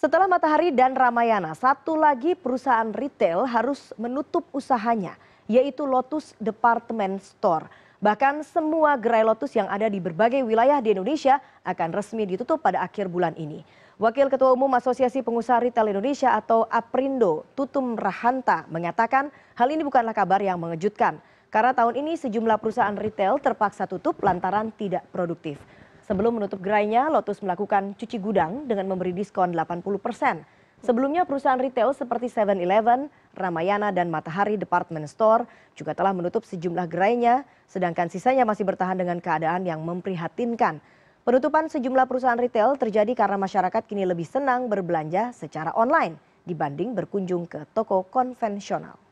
Setelah Matahari dan Ramayana, satu lagi perusahaan retail harus menutup usahanya, yaitu Lotus Department Store. Bahkan semua gerai Lotus yang ada di berbagai wilayah di Indonesia akan resmi ditutup pada akhir bulan ini. Wakil Ketua Umum Asosiasi Pengusaha Retail Indonesia atau APRINDO, Tutum Rahanta, mengatakan hal ini bukanlah kabar yang mengejutkan. Karena tahun ini sejumlah perusahaan retail terpaksa tutup lantaran tidak produktif. Sebelum menutup gerainya, Lotus melakukan cuci gudang dengan memberi diskon 80 persen. Sebelumnya perusahaan retail seperti 7-Eleven, Ramayana, dan Matahari Department Store juga telah menutup sejumlah gerainya, sedangkan sisanya masih bertahan dengan keadaan yang memprihatinkan. Penutupan sejumlah perusahaan retail terjadi karena masyarakat kini lebih senang berbelanja secara online dibanding berkunjung ke toko konvensional.